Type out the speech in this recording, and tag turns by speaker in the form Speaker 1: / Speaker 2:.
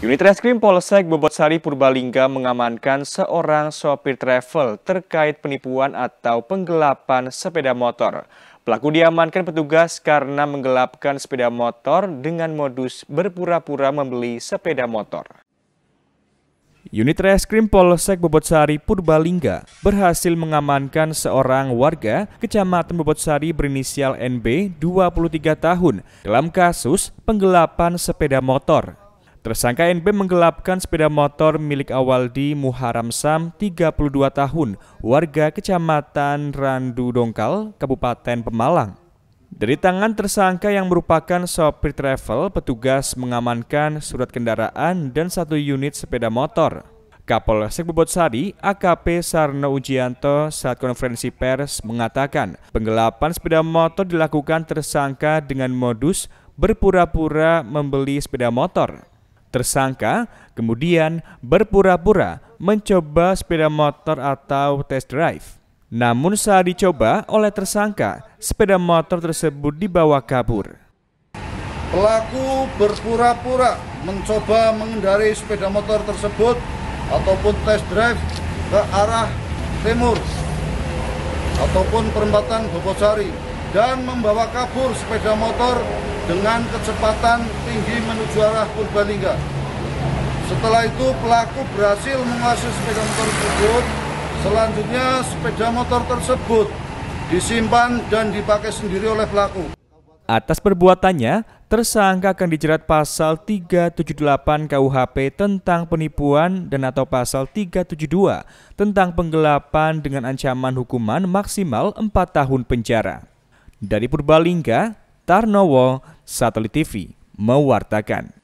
Speaker 1: Unit Reskrim Polsek Bobotsari Purbalingga mengamankan seorang sopir travel terkait penipuan atau penggelapan sepeda motor. Pelaku diamankan petugas karena menggelapkan sepeda motor dengan modus berpura-pura membeli sepeda motor. Unit Reskrim Polsek Bobotsari Purbalingga berhasil mengamankan seorang warga Kecamatan Bobotsari berinisial NB 23 tahun dalam kasus penggelapan sepeda motor. Tersangka NB menggelapkan sepeda motor milik Awaldi Muharam Sam, 32 tahun, warga Kecamatan Randu Dongkal, Kabupaten Pemalang. Dari tangan tersangka yang merupakan sopir travel, petugas mengamankan surat kendaraan dan satu unit sepeda motor. Kapolsek Bobot AKP Sarno Ujianto saat konferensi pers mengatakan penggelapan sepeda motor dilakukan tersangka dengan modus berpura-pura membeli sepeda motor. Tersangka kemudian berpura-pura mencoba sepeda motor atau test drive. Namun saat dicoba oleh tersangka, sepeda motor tersebut dibawa kabur.
Speaker 2: Pelaku berpura-pura mencoba mengendari sepeda motor tersebut ataupun test drive ke arah timur ataupun perempatan Bobosari dan membawa kabur sepeda motor dengan kecepatan tinggi menuju arah Purbalingga. Setelah itu pelaku berhasil menguasai sepeda motor tersebut. Selanjutnya sepeda motor tersebut disimpan dan dipakai sendiri oleh pelaku.
Speaker 1: Atas perbuatannya, tersangka akan dijerat pasal 378 KUHP tentang penipuan dan atau pasal 372 tentang penggelapan dengan ancaman hukuman maksimal 4 tahun penjara. Dari Purbalingga, Tarnowo, Satelit TV, mewartakan.